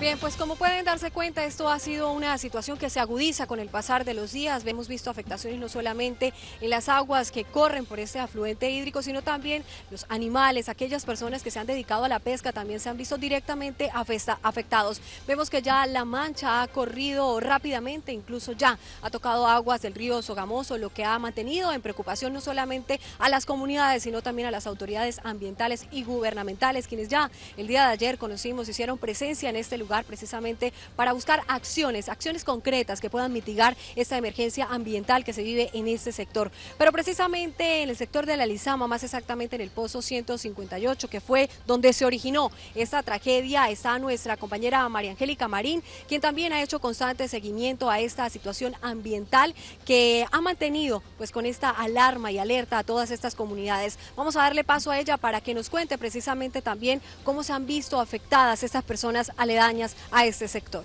Bien, pues como pueden darse cuenta, esto ha sido una situación que se agudiza con el pasar de los días. Hemos visto afectaciones no solamente en las aguas que corren por este afluente hídrico, sino también los animales, aquellas personas que se han dedicado a la pesca también se han visto directamente afectados. Vemos que ya la mancha ha corrido rápidamente, incluso ya ha tocado aguas del río Sogamoso, lo que ha mantenido en preocupación no solamente a las comunidades, sino también a las autoridades ambientales y gubernamentales, quienes ya el día de ayer conocimos, hicieron presencia en este lugar precisamente para buscar acciones, acciones concretas que puedan mitigar esta emergencia ambiental que se vive en este sector. Pero precisamente en el sector de la Lizama, más exactamente en el Pozo 158, que fue donde se originó esta tragedia, está nuestra compañera María Angélica Marín, quien también ha hecho constante seguimiento a esta situación ambiental que ha mantenido pues con esta alarma y alerta a todas estas comunidades. Vamos a darle paso a ella para que nos cuente precisamente también cómo se han visto afectadas estas personas aledañas a este sector.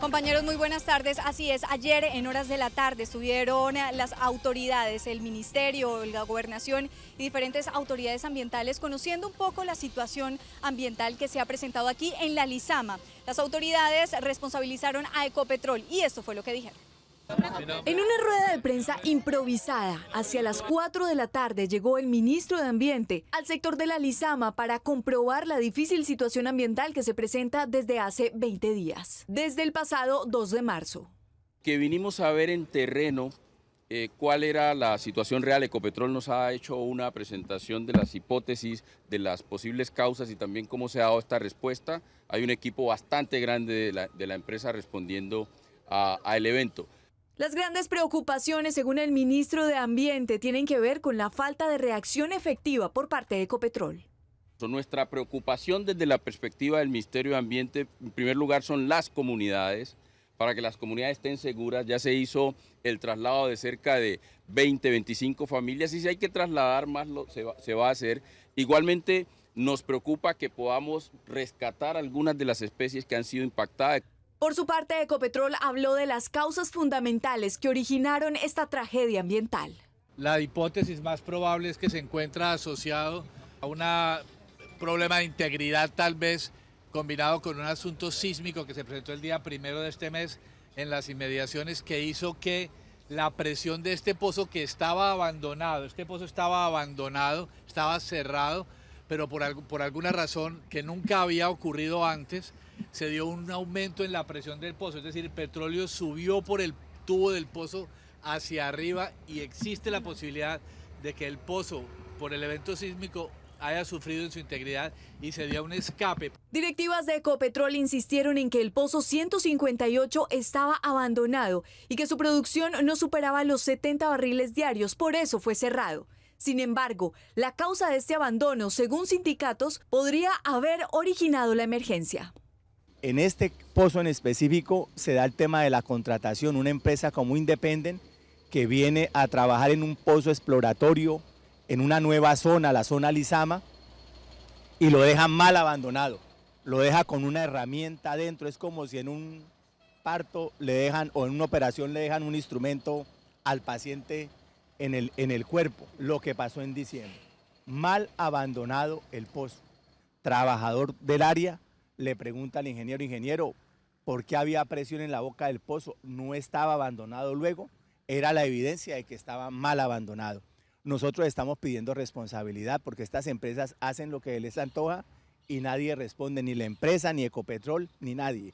Compañeros, muy buenas tardes. Así es, ayer en horas de la tarde estuvieron las autoridades, el ministerio, la gobernación y diferentes autoridades ambientales conociendo un poco la situación ambiental que se ha presentado aquí en la Lizama. Las autoridades responsabilizaron a Ecopetrol y esto fue lo que dijeron. En una rueda de prensa improvisada, hacia las 4 de la tarde llegó el ministro de Ambiente al sector de la Lizama para comprobar la difícil situación ambiental que se presenta desde hace 20 días, desde el pasado 2 de marzo. Que vinimos a ver en terreno eh, cuál era la situación real. Ecopetrol nos ha hecho una presentación de las hipótesis, de las posibles causas y también cómo se ha dado esta respuesta. Hay un equipo bastante grande de la, empresa respondiendo al evento. Las grandes preocupaciones, según el ministro de Ambiente, tienen que ver con la falta de reacción efectiva por parte de Ecopetrol. Nuestra preocupación desde la perspectiva del Ministerio de Ambiente, en primer lugar, son las comunidades. Para que las comunidades estén seguras, ya se hizo el traslado de cerca de 20, 25 familias y si hay que trasladar más, se va a hacer. Igualmente, nos preocupa que podamos rescatar algunas de las especies que han sido impactadas. Por su parte, Ecopetrol habló de las causas fundamentales que originaron esta tragedia ambiental. La hipótesis más probable es que se encuentra asociado a un problema de integridad tal vez combinado con un asunto sísmico que se presentó el día primero de este mes en las inmediaciones que hizo que la presión de este pozo que estaba abandonado, este pozo estaba abandonado, estaba cerrado, pero por, por alguna razón que nunca había ocurrido antes, se dio un aumento en la presión del pozo, es decir, el petróleo subió por el tubo del pozo hacia arriba y existe la posibilidad de que el pozo, por el evento sísmico, haya sufrido en su integridad y se dio un escape. Directivas de Ecopetrol insistieron en que el pozo 158 estaba abandonado y que su producción no superaba los 70 barriles diarios, por eso fue cerrado. Sin embargo, la causa de este abandono, según sindicatos, podría haber originado la emergencia. En este pozo en específico se da el tema de la contratación, una empresa como Independent que viene a trabajar en un pozo exploratorio, en una nueva zona, la zona Lizama, y lo deja mal abandonado, lo deja con una herramienta adentro, es como si en un parto le dejan o en una operación le dejan un instrumento al paciente en el, cuerpo, lo que pasó en diciembre. Mal abandonado el pozo. Trabajador del área le pregunta al ingeniero, ingeniero, ¿por qué había presión en la boca del pozo? No estaba abandonado luego, era la evidencia de que estaba mal abandonado. Nosotros estamos pidiendo responsabilidad porque estas empresas hacen lo que les antoja y nadie responde, ni la empresa, ni Ecopetrol, ni nadie.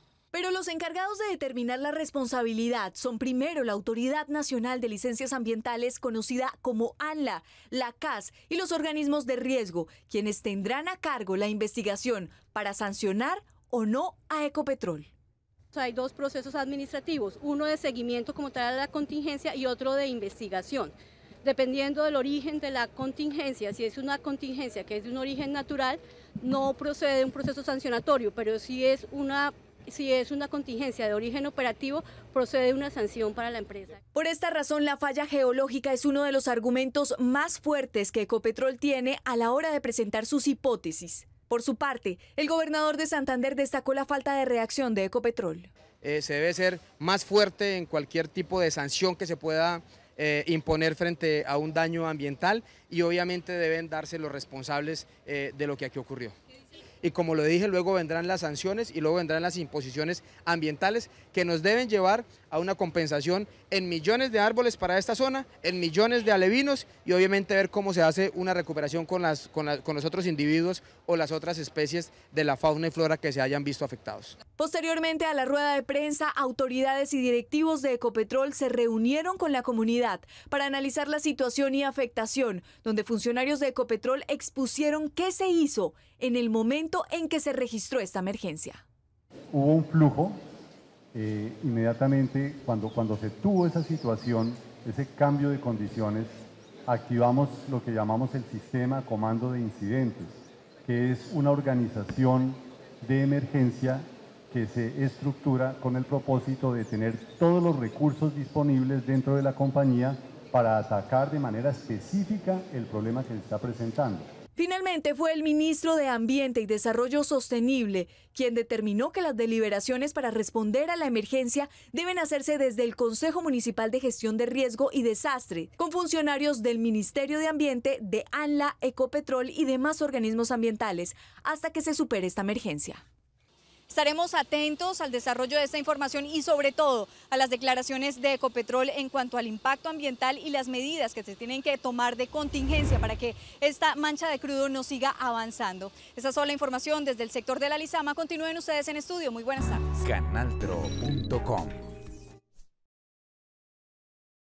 Los encargados de determinar la responsabilidad son primero la Autoridad Nacional de Licencias Ambientales, conocida como ANLA, la CAS y los organismos de riesgo, quienes tendrán a cargo la investigación para sancionar o no a Ecopetrol. Hay dos procesos administrativos, uno de seguimiento como tal a la contingencia y otro de investigación. Dependiendo del origen de la contingencia, si es una contingencia que es de un origen natural, no procede un proceso sancionatorio, pero si es una si es una contingencia de origen operativo, procede una sanción para la empresa. Por esta razón, la falla geológica es uno de los argumentos más fuertes que Ecopetrol tiene a la hora de presentar sus hipótesis. Por su parte, el gobernador de Santander destacó la falta de reacción de Ecopetrol. Eh, se debe ser más fuerte en cualquier tipo de sanción que se pueda eh, imponer frente a un daño ambiental y obviamente deben darse los responsables eh, de lo que aquí ocurrió y como lo dije, luego vendrán las sanciones y luego vendrán las imposiciones ambientales que nos deben llevar a una compensación en millones de árboles para esta zona, en millones de alevinos y obviamente ver cómo se hace una recuperación con, con, con los otros individuos o las otras especies de la fauna y flora que se hayan visto afectados. Posteriormente a la rueda de prensa, autoridades y directivos de Ecopetrol se reunieron con la comunidad para analizar la situación y afectación, donde funcionarios de Ecopetrol expusieron qué se hizo en el momento en que se registró esta emergencia. Hubo un flujo eh, inmediatamente cuando, cuando se tuvo esa situación, ese cambio de condiciones, activamos lo que llamamos el sistema comando de incidentes, que es una organización de emergencia que se estructura con el propósito de tener todos los recursos disponibles dentro de la compañía para atacar de manera específica el problema que se está presentando. Finalmente fue el ministro de Ambiente y Desarrollo Sostenible quien determinó que las deliberaciones para responder a la emergencia deben hacerse desde el Consejo Municipal de Gestión de Riesgo y Desastre, con funcionarios del Ministerio de Ambiente, de ANLA, Ecopetrol y demás organismos ambientales, hasta que se supere esta emergencia. Estaremos atentos al desarrollo de esta información y sobre todo a las declaraciones de Ecopetrol en cuanto al impacto ambiental y las medidas que se tienen que tomar de contingencia para que esta mancha de crudo no siga avanzando. Esa es toda la información desde el sector de la Lizama. Continúen ustedes en estudio. Muy buenas tardes. Canaltro.com